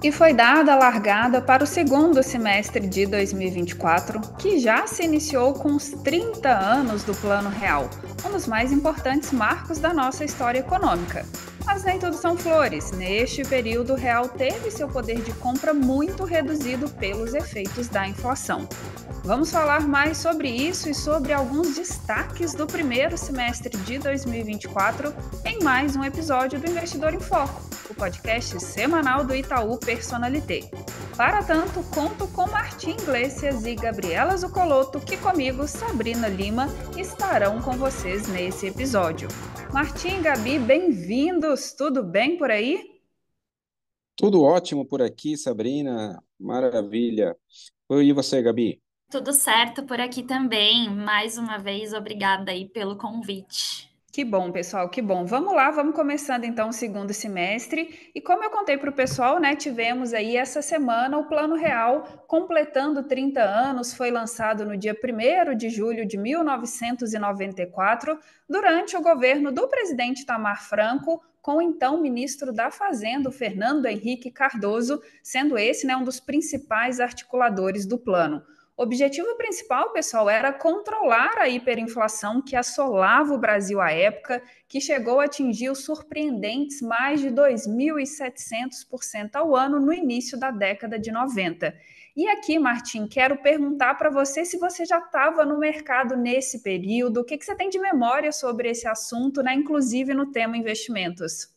E foi dada a largada para o segundo semestre de 2024, que já se iniciou com os 30 anos do Plano Real, um dos mais importantes marcos da nossa história econômica. Mas nem tudo são flores. Neste período, o real teve seu poder de compra muito reduzido pelos efeitos da inflação. Vamos falar mais sobre isso e sobre alguns destaques do primeiro semestre de 2024 em mais um episódio do Investidor em Foco o podcast semanal do Itaú Personalité. Para tanto, conto com Martim Iglesias e Gabriela Zucoloto, que comigo, Sabrina Lima, estarão com vocês nesse episódio. Martim, Gabi, bem-vindos! Tudo bem por aí? Tudo ótimo por aqui, Sabrina. Maravilha. E você, Gabi? Tudo certo por aqui também. Mais uma vez, obrigada aí pelo convite. Que bom, pessoal, que bom. Vamos lá, vamos começando então o segundo semestre. E como eu contei para o pessoal, né, tivemos aí essa semana o Plano Real completando 30 anos, foi lançado no dia 1 de julho de 1994, durante o governo do presidente Tamar Franco, com o então ministro da Fazenda, Fernando Henrique Cardoso, sendo esse né, um dos principais articuladores do plano. O objetivo principal, pessoal, era controlar a hiperinflação que assolava o Brasil à época, que chegou a atingir os surpreendentes mais de 2.700% ao ano no início da década de 90. E aqui, Martim, quero perguntar para você se você já estava no mercado nesse período, o que, que você tem de memória sobre esse assunto, né, inclusive no tema investimentos?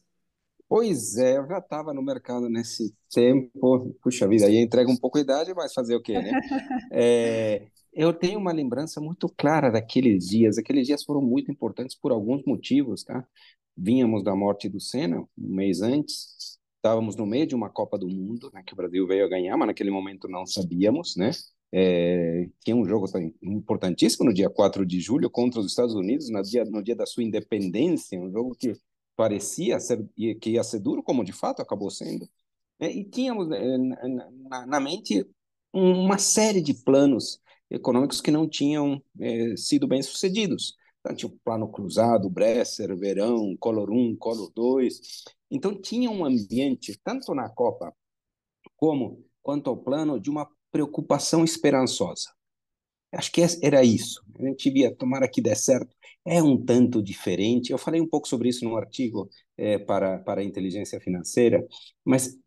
Pois é, eu já estava no mercado nesse tempo. Puxa vida, aí entrega um pouco de idade, mas fazer o quê, né? É, eu tenho uma lembrança muito clara daqueles dias. Aqueles dias foram muito importantes por alguns motivos, tá? Vínhamos da morte do Senna, um mês antes. Estávamos no meio de uma Copa do Mundo, né, que o Brasil veio a ganhar, mas naquele momento não sabíamos, né? É, tinha um jogo importantíssimo no dia 4 de julho contra os Estados Unidos, no dia, no dia da sua independência, um jogo que parecia ser, que ia ser duro, como de fato acabou sendo, né, e tínhamos eh, na, mente uma série de planos econômicos que não tinham eh, sido bem sucedidos. Então, tinha o Plano Cruzado, Bresser, Verão, Color 1, Color 2. Então, tinha um ambiente, tanto na Copa como quanto ao plano, de uma preocupação esperançosa. Acho que é, era isso. A gente via, tomara que dê certo. É um tanto diferente. Eu falei um pouco sobre isso num artigo é, para, para a inteligência financeira, mas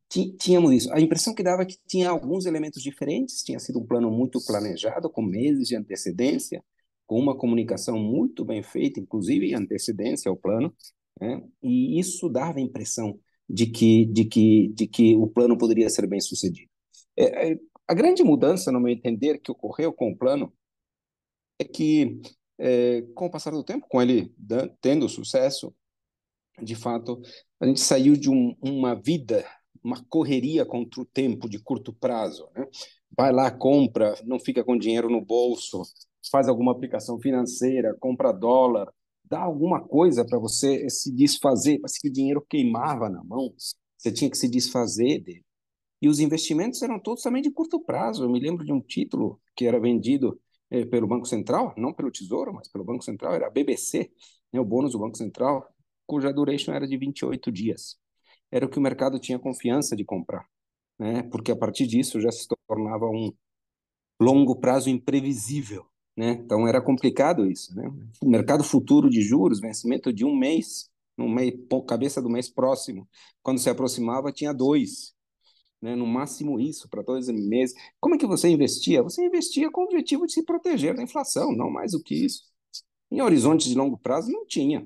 tínhamos isso. A impressão que dava é que tinha alguns elementos diferentes, tinha sido um plano muito planejado, com meses de antecedência, com uma comunicação muito bem feita, inclusive em antecedência ao plano, né? e isso dava a impressão de que, de, que, de que o plano poderia ser bem sucedido. é, é a grande mudança, no meu entender, que ocorreu com o plano é que, é, com o passar do tempo, com ele tendo sucesso, de fato, a gente saiu de um, uma vida, uma correria contra o tempo de curto prazo. Né? Vai lá, compra, não fica com dinheiro no bolso, faz alguma aplicação financeira, compra dólar, dá alguma coisa para você se desfazer, parece que o dinheiro queimava na mão, você tinha que se desfazer dele. E os investimentos eram todos também de curto prazo. Eu me lembro de um título que era vendido eh, pelo Banco Central, não pelo Tesouro, mas pelo Banco Central, era a BBC, né, o bônus do Banco Central, cuja duration era de 28 dias. Era o que o mercado tinha confiança de comprar, né, porque a partir disso já se tornava um longo prazo imprevisível. Né? Então era complicado isso. Né? O mercado futuro de juros, vencimento de um mês, no mês, cabeça do mês próximo, quando se aproximava tinha dois, né? no máximo isso, para 12 meses. Como é que você investia? Você investia com o objetivo de se proteger da inflação, não mais do que isso. Em horizontes de longo prazo, não tinha.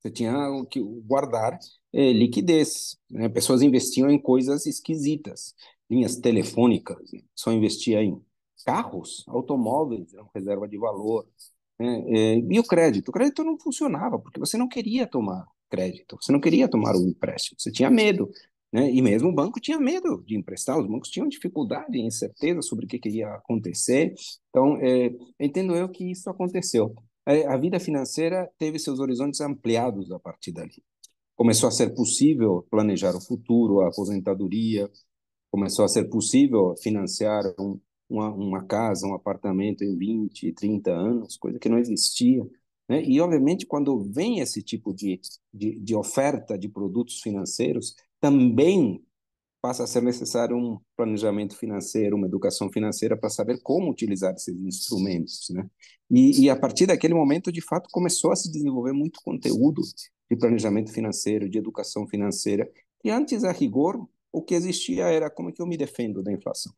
Você tinha o que guardar é, liquidez. Né? Pessoas investiam em coisas esquisitas, linhas telefônicas, né? só investia em carros, automóveis, eram reserva de valor. É, e o crédito? O crédito não funcionava, porque você não queria tomar crédito, você não queria tomar um empréstimo, você tinha medo né? E mesmo o banco tinha medo de emprestar, os bancos tinham dificuldade, incerteza sobre o que, que ia acontecer. Então, é, entendo eu que isso aconteceu. É, a vida financeira teve seus horizontes ampliados a partir dali. Começou a ser possível planejar o futuro, a aposentadoria, começou a ser possível financiar um, uma, uma, casa, um apartamento em 20, 30 anos, coisa que não existia. Né? E, obviamente, quando vem esse tipo de, de, de oferta de produtos financeiros, também passa a ser necessário um planejamento financeiro, uma educação financeira para saber como utilizar esses instrumentos, né? E, e, a partir daquele momento, de fato, começou a se desenvolver muito conteúdo de planejamento financeiro, de educação financeira. E antes, a rigor, o que existia era como é que eu me defendo da inflação.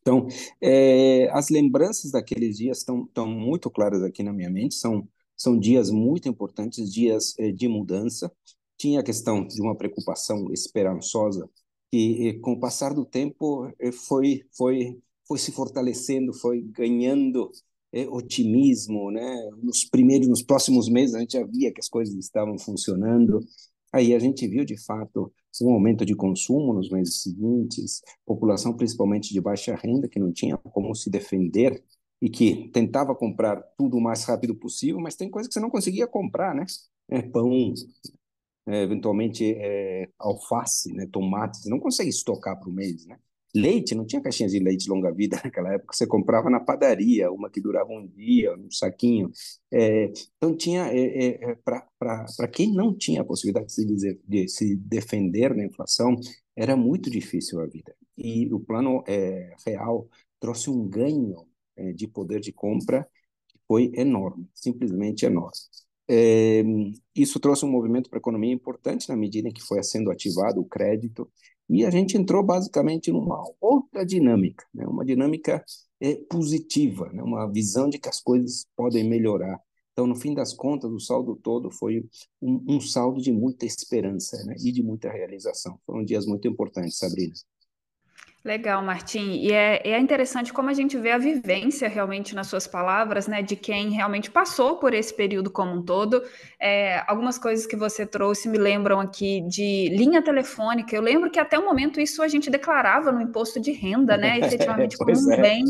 Então, é, as lembranças daqueles dias estão tão muito claras aqui na minha mente. São são dias muito importantes, dias eh, de mudança tinha a questão de uma preocupação esperançosa que eh, com o passar do tempo eh, foi foi foi se fortalecendo, foi ganhando é, otimismo, né? Nos primeiros, nos próximos meses a gente via que as coisas estavam funcionando. Aí a gente viu de fato um aumento de consumo nos meses seguintes, população principalmente de baixa renda que não tinha como se defender e que tentava comprar tudo o mais rápido possível, mas tem coisa que você não conseguia comprar, né? É pão, é, eventualmente é, alface, né, tomate, você não consegue estocar para o mês, né? Leite, não tinha caixinha de leite longa vida naquela época, você comprava na padaria, uma que durava um dia, um saquinho. É, então, tinha, é, é, é, para quem não tinha a possibilidade de se, dizer, de se defender da inflação, era muito difícil a vida. E o plano real trouxe um ganho de poder de compra que foi enorme, simplesmente enorme. É, isso trouxe um movimento para a economia importante na medida em que foi sendo ativado o crédito e a gente entrou basicamente numa outra dinâmica, né? uma dinâmica é, positiva, né? uma visão de que as coisas podem melhorar. Então, no fim das contas, o saldo todo foi um, um saldo de muita esperança né? e de muita realização. Foram dias muito importantes, Sabrina. Legal, Martim. E é, é, interessante como a gente vê a vivência realmente nas suas palavras, né? De quem realmente passou por esse período como um todo. É, algumas coisas que você trouxe me lembram aqui de linha telefônica. Eu lembro que até o momento isso a gente declarava no imposto de renda, né? Efetivamente como um é. bem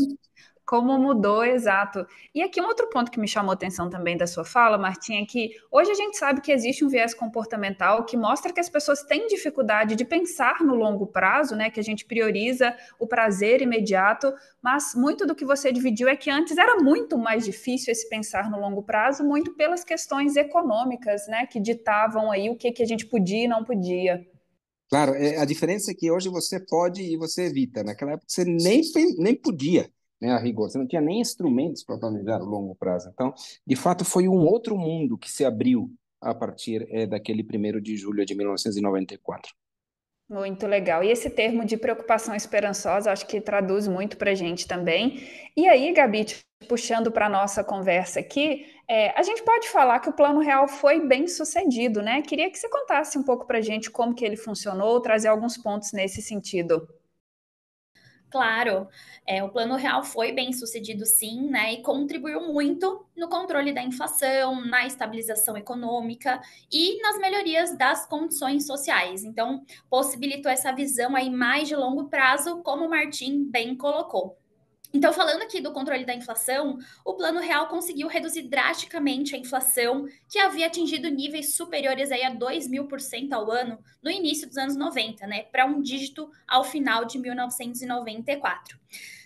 como mudou, exato. E aqui um outro ponto que me chamou atenção também da sua fala, Martim, é que hoje a gente sabe que existe um viés comportamental que mostra que as pessoas têm dificuldade de pensar no longo prazo, né? Que a gente prioriza o prazer imediato, mas muito do que você dividiu é que antes era muito mais difícil esse pensar no longo prazo, muito pelas questões econômicas, né? Que ditavam aí o que, que a gente podia e não podia. Claro, é, a diferença é que hoje você pode e você evita. Naquela época você nem, nem podia né, a rigor. Você não tinha nem instrumentos para planejar o longo prazo. Então, de fato, foi um outro mundo que se abriu a partir é, daquele primeiro de julho de 1994. Muito legal. E esse termo de preocupação esperançosa, acho que traduz muito para a gente também. E aí, Gabi, puxando para a nossa conversa aqui, é, a gente pode falar que o Plano Real foi bem sucedido, né? Queria que você contasse um pouco para a gente como que ele funcionou, trazer alguns pontos nesse sentido. Claro, é, o Plano Real foi bem sucedido, sim, né, e contribuiu muito no controle da inflação, na estabilização econômica e nas melhorias das condições sociais. Então, possibilitou essa visão aí mais de longo prazo, como o Martim bem colocou. Então, falando aqui do controle da inflação, o Plano Real conseguiu reduzir drasticamente a inflação, que havia atingido níveis superiores aí a 2 mil por cento ao ano no início dos anos 90, né, para um dígito ao final de 1994.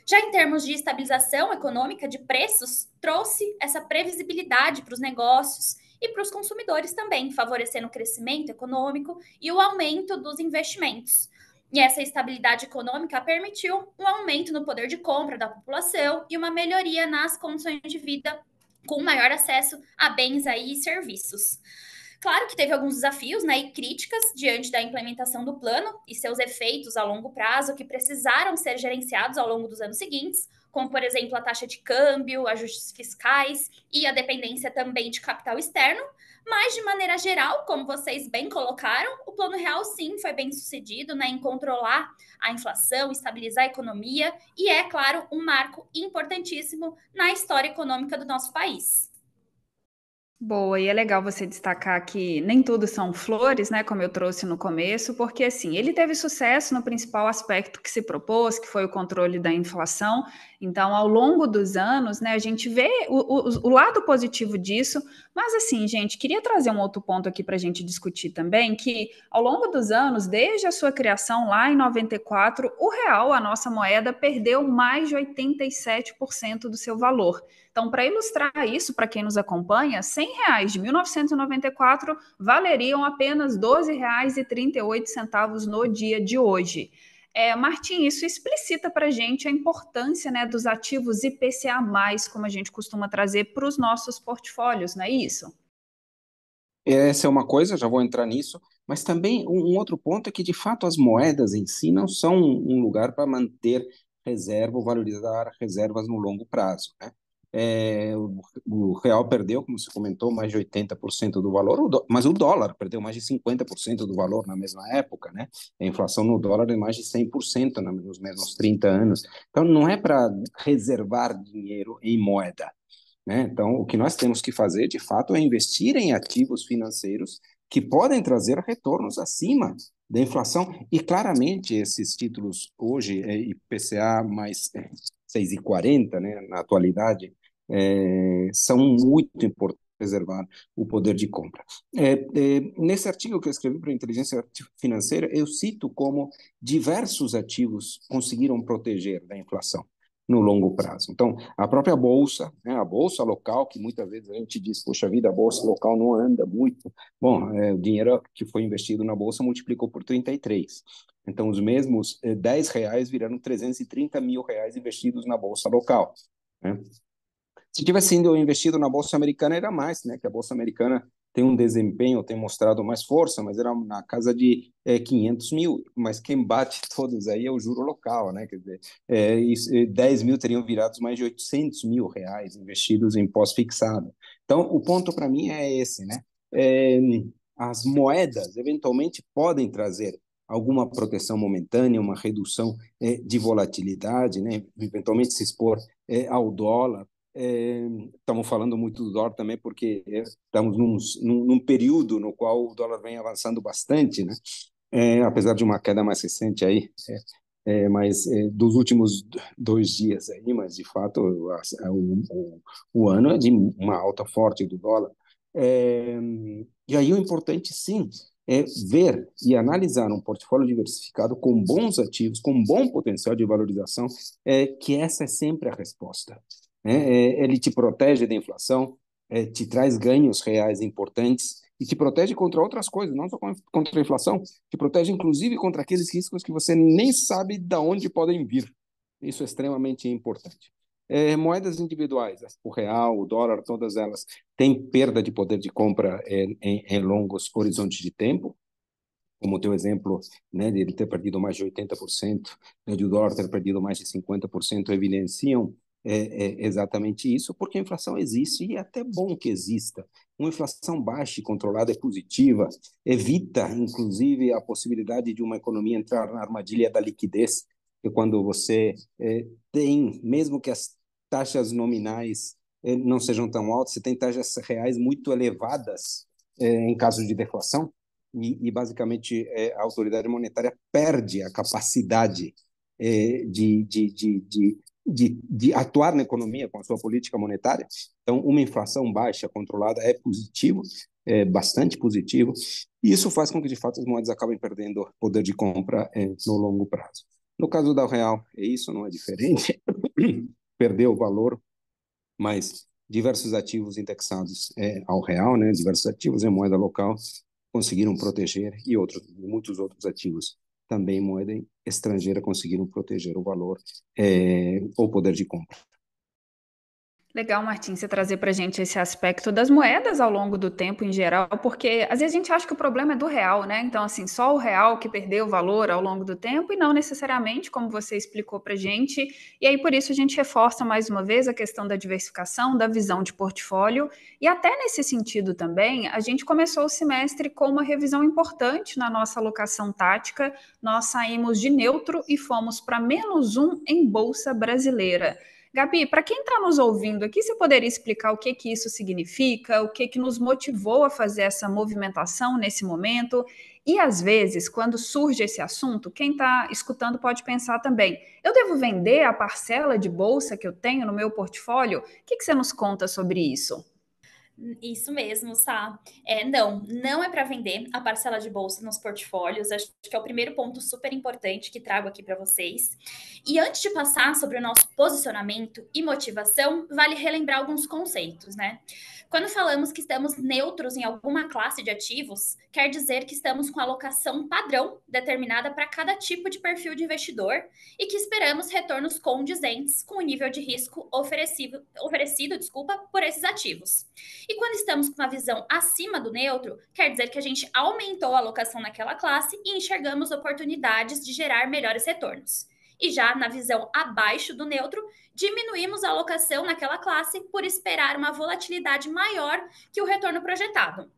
Já em termos de estabilização econômica de preços, trouxe essa previsibilidade para os negócios e para os consumidores também, favorecendo o crescimento econômico e o aumento dos investimentos. E essa estabilidade econômica permitiu um aumento no poder de compra da população e uma melhoria nas condições de vida, com maior acesso a bens aí e serviços. Claro que teve alguns desafios né, e críticas diante da implementação do plano e seus efeitos a longo prazo que precisaram ser gerenciados ao longo dos anos seguintes, como, por exemplo, a taxa de câmbio, ajustes fiscais e a dependência também de capital externo, mas, de maneira geral, como vocês bem colocaram, o plano real sim foi bem sucedido né, em controlar a inflação, estabilizar a economia e é, claro, um marco importantíssimo na história econômica do nosso país. Boa, e é legal você destacar que nem tudo são flores, né? Como eu trouxe no começo, porque assim, ele teve sucesso no principal aspecto que se propôs, que foi o controle da inflação. Então, ao longo dos anos, né, a gente vê o, o, o lado positivo disso, mas assim, gente, queria trazer um outro ponto aqui para a gente discutir também, que ao longo dos anos, desde a sua criação lá em 94, o real, a nossa moeda, perdeu mais de 87% do seu valor. Então, para ilustrar isso, para quem nos acompanha, 100 reais de 1994 valeriam apenas R$ 12,38 no dia de hoje. É, Martim, isso explicita para a gente a importância né, dos ativos IPCA, como a gente costuma trazer para os nossos portfólios, não é isso? Essa é uma coisa, já vou entrar nisso, mas também um, um outro ponto é que, de fato, as moedas em si não são um lugar para manter reserva ou valorizar reservas no longo prazo. Né? É, o, o, real perdeu, como você comentou, mais de 80% do valor, o do, mas o dólar perdeu mais de 50% do valor na mesma época, né? A inflação no dólar é mais de 100% nos mesmos 30 anos. Então, não é para reservar dinheiro em moeda, né? Então, o que nós temos que fazer, de fato, é investir em ativos financeiros que podem trazer retornos acima da inflação, e claramente esses títulos hoje, é, IPCA mais é, 6,40 né, na atualidade, é, são muito importantes preservar o poder de compra. É, é, nesse artigo que eu escrevi para a Inteligência Financeira, eu cito como diversos ativos conseguiram proteger da inflação no longo prazo. Então, a própria bolsa, né, a bolsa local, que muitas vezes a gente diz, poxa vida, a bolsa local não anda muito. Bom, é, o dinheiro que foi investido na bolsa multiplicou por 33. Então, os mesmos eh, 10 reais viraram 330 mil reais investidos na bolsa local. Né? Se tivesse sido investido na bolsa americana, era mais, né? Que a bolsa americana tem um desempenho, tem mostrado mais força, mas era na casa de eh, 500 mil. Mas quem bate todos aí é o juro local, né? Quer dizer, é, isso, 10 eh, mil teriam virado mais de 800 mil reais investidos em pós-fixado. Então, o ponto para mim é esse, né? Eh, as moedas eventualmente podem trazer alguma proteção momentânea, uma redução é, de volatilidade, né? eventualmente se expor é, ao dólar. É, estamos falando muito do dólar também porque é, estamos num, num, num, período no qual o dólar vem avançando bastante, né? É, apesar de uma queda mais recente aí, é, mas dos últimos dois dias aí, mas de fato o, o, o ano é de uma alta forte do dólar. e aí o importante sim é ver e analisar um portfólio diversificado com bons ativos, com bom potencial de valorização, é, que essa é sempre a resposta. Né? É, ele te protege da inflação, é, te traz ganhos reais importantes e te protege contra outras coisas, não só contra a inflação, te protege inclusive contra aqueles riscos que você nem sabe de onde podem vir. Isso é extremamente importante é, moedas individuais, o real, o dólar, todas elas têm perda de poder de compra em, é, em, em longos horizontes de tempo, como o teu exemplo né, de ele ter perdido mais de 80%, né, de o dólar ter perdido mais de 50%, evidenciam é, é exatamente isso, porque a inflação existe e é até bom que exista. Uma inflação baixa e controlada é positiva, evita, inclusive, a possibilidade de uma economia entrar na armadilha da liquidez, que é quando você é, tem, mesmo que as taxas nominais eh, não sejam tão altas, você tem taxas reais muito elevadas eh, em caso de deflação, e, basicamente eh, a autoridade monetária perde a capacidade de, de, de, de, de atuar na economia com a sua política monetária. Então, uma inflação baixa, controlada, é positivo, é bastante positivo, e isso faz com que, de fato, as moedas acabem perdendo poder de compra no longo prazo. No caso da real, é isso não é diferente. perdeu o valor, mas diversos ativos indexados é, ao real, né, diversos ativos em né? moeda local conseguiram proteger e outros muitos outros ativos também moeda estrangeira conseguiram proteger o valor é, ou poder de compra. Legal, Martim, você trazer para a gente esse aspecto das moedas ao longo do tempo em geral, porque às vezes a gente acha que o problema é do real, né? Então, assim, só o real que perdeu valor ao longo do tempo e não necessariamente, como você explicou para a gente. E aí, por isso, a gente reforça mais uma vez a questão da diversificação, da visão de portfólio. E até nesse sentido também, a gente começou o semestre com uma revisão importante na nossa alocação tática. Nós saímos de neutro e fomos para menos um em Bolsa Brasileira. Gabi, para quem está nos ouvindo aqui, você poderia explicar o que, que isso significa, o que, que nos motivou a fazer essa movimentação nesse momento? E às vezes, quando surge esse assunto, quem está escutando pode pensar também: eu devo vender a parcela de bolsa que eu tenho no meu portfólio? O que, que você nos conta sobre isso? Isso mesmo, Sá. É, não, não é para vender a parcela de bolsa nos portfólios. Acho que é o primeiro ponto super importante que trago aqui para vocês. E antes de passar sobre o nosso posicionamento e motivação, vale relembrar alguns conceitos, né? Quando falamos que estamos neutros em alguma classe de ativos, quer dizer que estamos com a alocação padrão determinada para cada tipo de perfil de investidor e que esperamos retornos condizentes com o nível de risco oferecido, oferecido desculpa, por esses ativos. E quando estamos com a visão acima do neutro, quer dizer que a gente aumentou a alocação naquela classe e enxergamos oportunidades de gerar melhores retornos. E já na visão abaixo do neutro, diminuímos a alocação naquela classe por esperar uma volatilidade maior que o retorno projetado.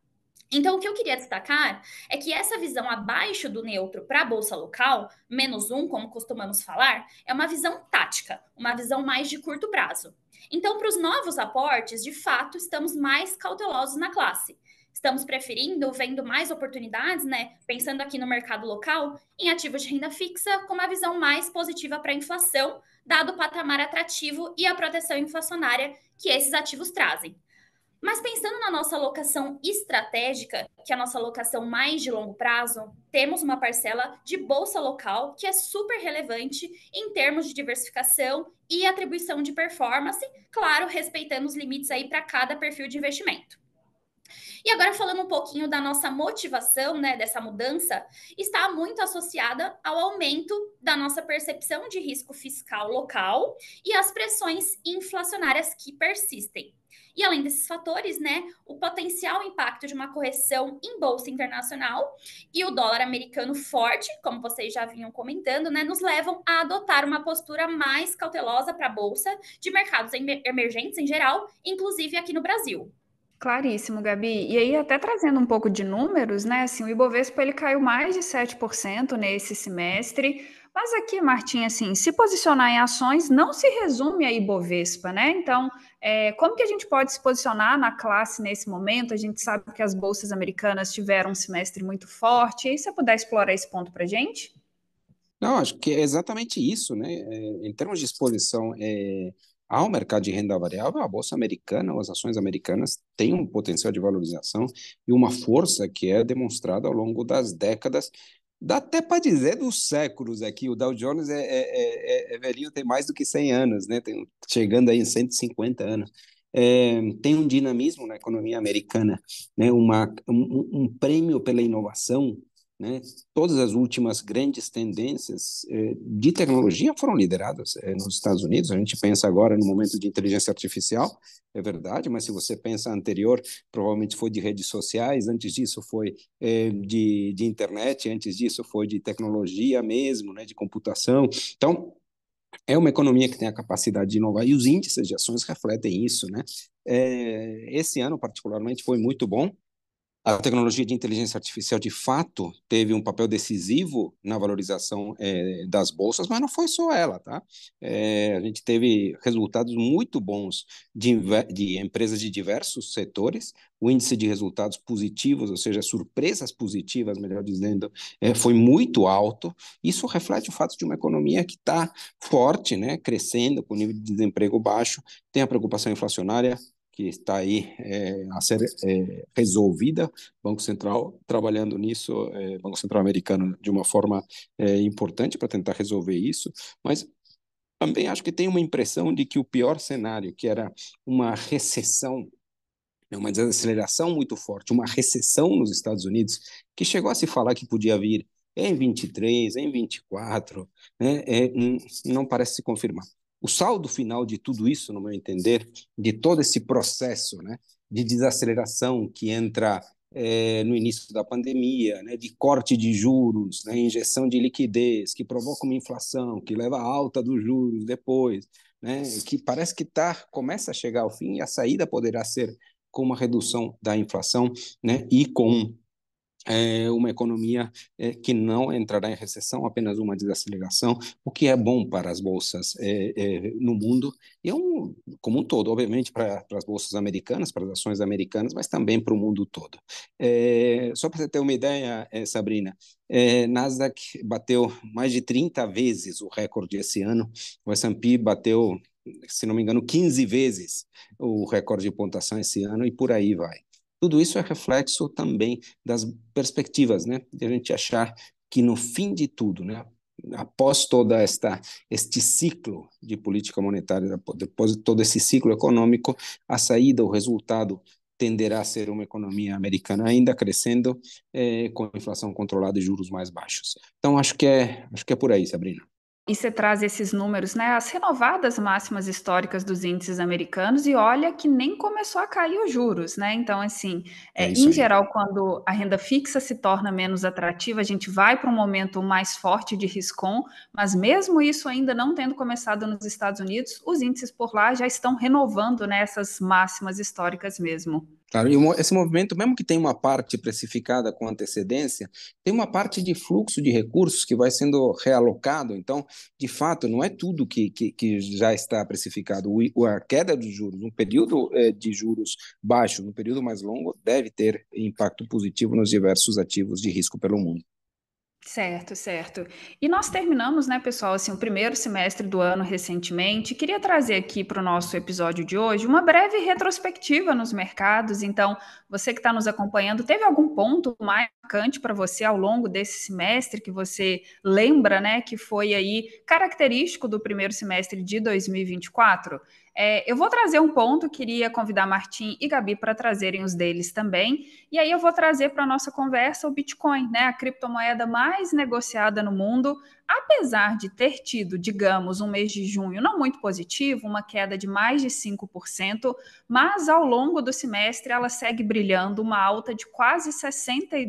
Então, o que eu queria destacar é que essa visão abaixo do neutro para a bolsa local, menos um, como costumamos falar, é uma visão tática, uma visão mais de curto prazo. Então, para os novos aportes, de fato, estamos mais cautelosos na classe. Estamos preferindo, vendo mais oportunidades, né? Pensando aqui no mercado local, em ativos de renda fixa, com uma visão mais positiva para a inflação, dado o patamar atrativo e a proteção inflacionária que esses ativos trazem. Mas pensando na nossa locação estratégica, que é a nossa locação mais de longo prazo, temos uma parcela de bolsa local que é super relevante em termos de diversificação e atribuição de performance, claro, respeitando os limites aí para cada perfil de investimento. E agora falando um pouquinho da nossa motivação, né, dessa mudança, está muito associada ao aumento da nossa percepção de risco fiscal local e às pressões inflacionárias que persistem. E além desses fatores, né, o potencial impacto de uma correção em bolsa internacional e o dólar americano forte, como vocês já vinham comentando, né, nos levam a adotar uma postura mais cautelosa para a bolsa de mercados emergentes em geral, inclusive aqui no Brasil. Claríssimo, Gabi. E aí, até trazendo um pouco de números, né? Assim, o Ibovespa ele caiu mais de 7% nesse semestre. Mas aqui, Martim, assim, se posicionar em ações não se resume a Ibovespa, né? Então, é, como que a gente pode se posicionar na classe nesse momento? A gente sabe que as bolsas americanas tiveram um semestre muito forte. E você puder explorar esse ponto para gente? Não, acho que é exatamente isso, né? É, em termos de exposição, é, Há um mercado de renda variável, a bolsa americana, as ações americanas têm um potencial de valorização e uma força que é demonstrada ao longo das décadas, dá até para dizer dos séculos aqui. O Dow Jones é, é, é, é, é velhinho, tem mais do que 100 anos, né? Tem, chegando aí em 150 anos. É, tem um dinamismo na economia americana, né? Uma, um, um prêmio pela inovação né? Todas as últimas grandes tendências eh, de tecnologia foram lideradas eh, nos Estados Unidos. A gente pensa agora no momento de inteligência artificial, é verdade, mas se você pensa anterior, provavelmente foi de redes sociais, antes disso foi eh, de, de internet, antes disso foi de tecnologia mesmo, né? De computação. Então, é uma economia que tem a capacidade de inovar e os índices de ações refletem isso, né? esse ano, particularmente, foi muito bom a tecnologia de inteligência artificial de fato teve um papel decisivo na valorização é, das bolsas, mas não foi só ela, tá? É, a gente teve resultados muito bons de, de, empresas de diversos setores, o índice de resultados positivos, ou seja, surpresas positivas, melhor dizendo, é, foi muito alto. Isso reflete o fato de uma economia que está forte, né, crescendo, com nível de desemprego baixo, tem a preocupação inflacionária, que está aí é, a ser é, resolvida. Banco Central trabalhando nisso, é, Banco Central americano de uma forma é, importante para tentar resolver isso, mas também acho que tem uma impressão de que o pior cenário, que era uma recessão, é uma desaceleração muito forte, uma recessão nos Estados Unidos, que chegou a se falar que podia vir em 23, em 24, né, é, hum, não parece se confirmar. O saldo final de tudo isso, no meu entender, de todo esse processo né, de desaceleração que entra é, no início da pandemia, né, de corte de juros, né, injeção de liquidez, que provoca uma inflação, que leva à alta dos juros depois, né, que parece que tá, começa a chegar ao fim e a saída poderá ser com uma redução da inflação né, e com é uma economia é, que não entrará em recessão, apenas uma desaceleração, o que é bom para as bolsas é, é, no mundo, e é um, como um todo, obviamente para, para as bolsas americanas, para as ações americanas, mas também para o mundo todo. É, só para você ter uma ideia, é, Sabrina, é, Nasdaq bateu mais de 30 vezes o recorde esse ano, o S&P bateu se não me engano, 15 vezes o recorde de pontuação esse ano e por aí vai. Tudo isso é reflexo também das perspectivas, né? De a gente achar que no fim de tudo, né? Após toda esta este ciclo de política monetária, depois de todo esse ciclo econômico, a saída, o resultado tenderá a ser uma economia americana ainda crescendo, eh, com inflação controlada e juros mais baixos. Então acho que é acho que é por aí, Sabrina e você traz esses números, né? As renovadas máximas históricas dos índices americanos e olha que nem começou a cair os juros, né? Então, assim, é, é em aí. geral, quando a renda fixa se torna menos atrativa, a gente vai para um momento mais forte de riscom, mas mesmo isso ainda não tendo começado nos Estados Unidos, os índices por lá já estão renovando né, essas máximas históricas mesmo. Claro, e esse movimento, mesmo que tenha uma parte precificada com antecedência, tem uma parte de fluxo de recursos que vai sendo realocado. Então, de fato, não é tudo que, que, que já está precificado. O, a queda dos juros, no período de juros eh, baixo, no período mais longo, deve ter impacto positivo nos diversos ativos de risco pelo mundo. Certo, certo. E nós terminamos, né, pessoal, assim, o primeiro semestre do ano recentemente. Queria trazer aqui para o nosso episódio de hoje uma breve retrospectiva nos mercados. Então, você que está nos acompanhando, teve algum ponto marcante para você ao longo desse semestre que você lembra, né, que foi aí característico do primeiro semestre de 2024? É, eu vou trazer um ponto, queria convidar Martim e Gabi para trazerem os deles também. E aí eu vou trazer para a nossa conversa o Bitcoin, né? A criptomoeda mais negociada no mundo, apesar de ter tido, digamos, um mês de junho não muito positivo, uma queda de mais de 5%, mas ao longo do semestre ela segue brilhando, uma alta de quase 62%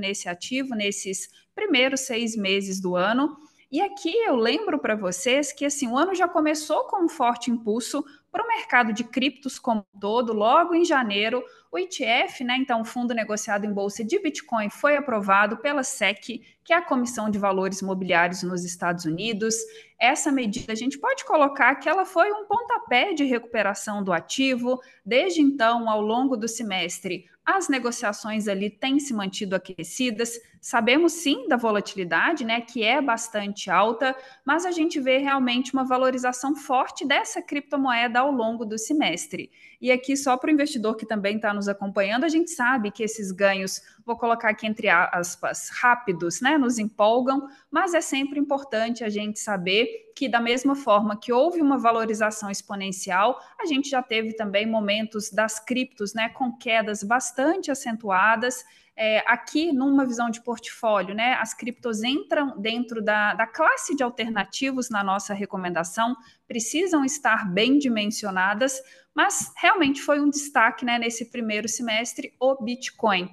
nesse ativo, nesses primeiros seis meses do ano. E aqui eu lembro para vocês que assim, o ano já começou com um forte impulso para o mercado de criptos como um todo. Logo em janeiro, o ETF, né, então, fundo negociado em bolsa de Bitcoin, foi aprovado pela SEC, que é a Comissão de Valores Imobiliários nos Estados Unidos. Essa medida, a gente pode colocar que ela foi um pontapé de recuperação do ativo. Desde então, ao longo do semestre, as negociações ali têm se mantido aquecidas. Sabemos sim da volatilidade, né, que é bastante alta, mas a gente vê realmente uma valorização forte dessa criptomoeda ao longo do semestre. E aqui, só para o investidor que também está nos acompanhando, a gente sabe que esses ganhos, vou colocar aqui entre aspas, rápidos, né, nos empolgam, mas é sempre importante a gente saber que, da mesma forma que houve uma valorização exponencial, a gente já teve também momentos das criptos, né, com quedas bastante acentuadas. É, aqui, numa visão de portfólio, né, as criptos entram dentro da, da classe de alternativos na nossa recomendação, precisam estar bem dimensionadas mas realmente foi um destaque né, nesse primeiro semestre o Bitcoin.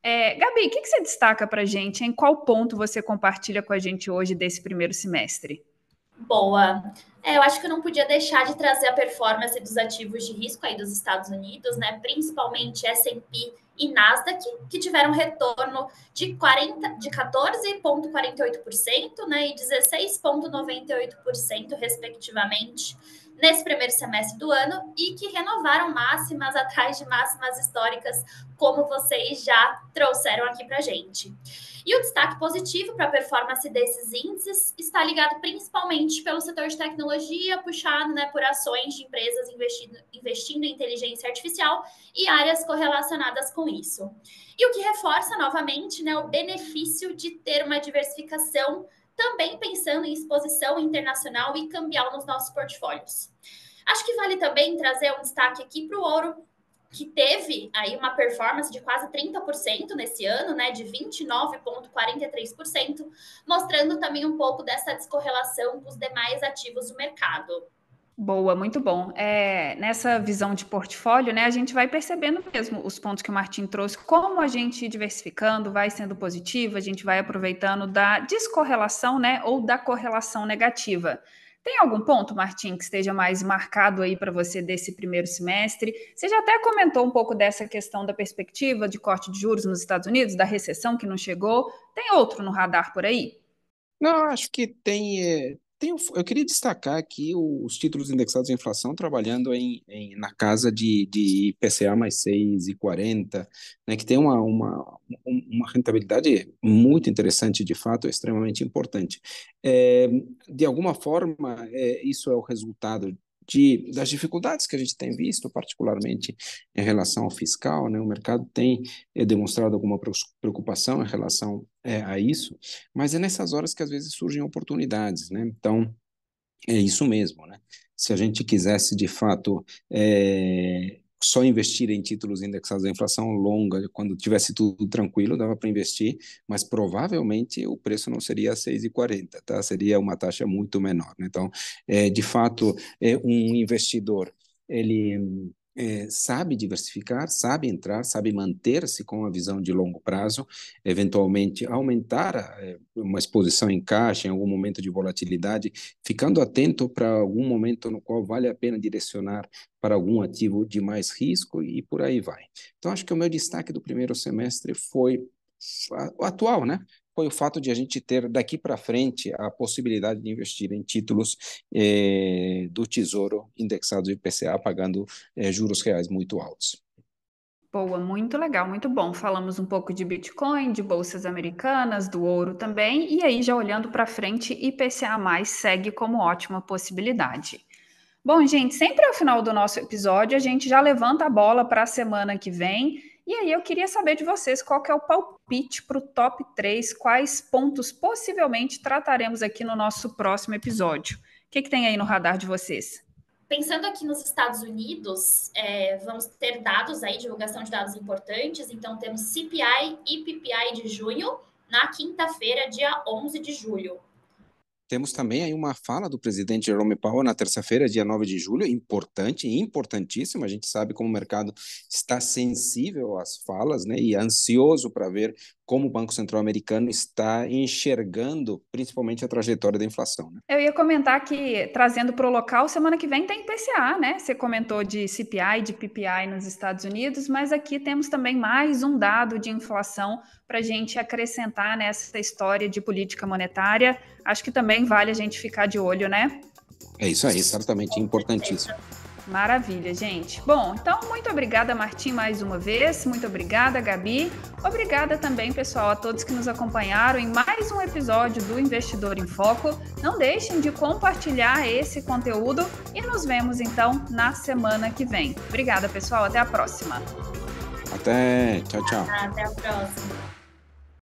É, Gabi, o que, que, você destaca para a gente? Em qual ponto você compartilha com a gente hoje desse primeiro semestre? Boa. É, eu acho que eu não podia deixar de trazer a performance dos ativos de risco aí dos Estados Unidos, né? Principalmente S&P e Nasdaq, que tiveram retorno de 40, de 14,48%, né, e 16,98% respectivamente nesse primeiro semestre do ano e que renovaram máximas atrás de máximas históricas, como vocês já trouxeram aqui para gente. E o destaque positivo para a performance desses índices está ligado principalmente pelo setor de tecnologia, puxado né, por ações de empresas investindo, investindo em inteligência artificial e áreas correlacionadas com isso. E o que reforça novamente né, o benefício de ter uma diversificação também pensando em exposição internacional e cambial nos nossos portfólios. Acho que vale também trazer um destaque aqui para o ouro, que teve aí uma performance de quase 30% nesse ano, né, de 29,43%, mostrando também um pouco dessa descorrelação com os demais ativos do mercado. Boa, muito bom. É, nessa visão de portfólio, né, a gente vai percebendo mesmo os pontos que o Martin trouxe, como a gente diversificando vai sendo positivo, a gente vai aproveitando da descorrelação, né, ou da correlação negativa. Tem algum ponto, Martim, que esteja mais marcado aí para você desse primeiro semestre? Você já até comentou um pouco dessa questão da perspectiva de corte de juros nos Estados Unidos, da recessão que não chegou. Tem outro no radar por aí? Não, acho que tem, eh, eu queria destacar aqui os títulos indexados à inflação trabalhando em, em na casa de, de IPCA mais 6,40, né, que tem uma, uma, uma rentabilidade muito interessante, de fato, é extremamente importante. É, de alguma forma, é, isso é o resultado de, das dificuldades que a gente tem visto, particularmente em relação ao fiscal, né? o mercado tem é, demonstrado alguma preocupação em relação é, a isso, mas é nessas horas que às vezes surgem oportunidades, né? Então, é isso mesmo, né? Se a gente quisesse de fato é, só investir em títulos indexados à inflação longa, quando tivesse tudo tranquilo, dava para investir, mas provavelmente o preço não seria 6,40, tá? Seria uma taxa muito menor. Né? Então, é, de fato, é um investidor ele é, sabe diversificar, sabe entrar, sabe manter-se com a visão de longo prazo, eventualmente aumentar eh, uma exposição em caixa em algum momento de volatilidade, ficando atento para algum momento no qual vale a pena direcionar para algum ativo de mais risco e por aí vai. Então, acho que o meu destaque do primeiro semestre foi o atual, né? foi o fato de a gente ter daqui para frente a possibilidade de investir em títulos eh, do Tesouro indexados IPCA, pagando eh, juros reais muito altos. Boa, muito legal, muito bom. Falamos um pouco de Bitcoin, de bolsas americanas, do ouro também, e aí já olhando para frente, IPCA mais segue como ótima possibilidade. Bom, gente, sempre ao final do nosso episódio a gente já levanta a bola para a semana que vem e aí eu queria saber de vocês qual é o palpite para o top 3, quais pontos possivelmente trataremos aqui no nosso próximo episódio. O que, que tem aí no radar de vocês? Pensando aqui nos Estados Unidos, é, vamos ter dados aí, divulgação de dados importantes. Então, temos CPI e PPI de junho, na quinta-feira, dia 11 de julho. Temos também aí uma fala do presidente Jerome Powell na terça-feira, dia 9 de julho, importante, importantíssima. A gente sabe como o mercado está sensível às falas né, e ansioso para ver como o Banco Central americano está enxergando principalmente a trajetória da inflação. Né? Eu ia comentar que, trazendo para o local, semana que vem tem IPCA, né? Você comentou de CPI, de PPI nos Estados Unidos, mas aqui temos também mais um dado de inflação para a gente acrescentar nessa história de política monetária. Acho que também vale a gente ficar de olho, né? É isso aí, certamente importantíssimo. Maravilha, gente. Bom, então muito obrigada, Martim, mais uma vez. Muito obrigada, Gabi. Obrigada também, pessoal, a todos que nos acompanharam em mais um episódio do Investidor em Foco. Não deixem de compartilhar esse conteúdo e nos vemos então na semana que vem. Obrigada, pessoal. Até a próxima. Até. Tchau, tchau. Até a próxima.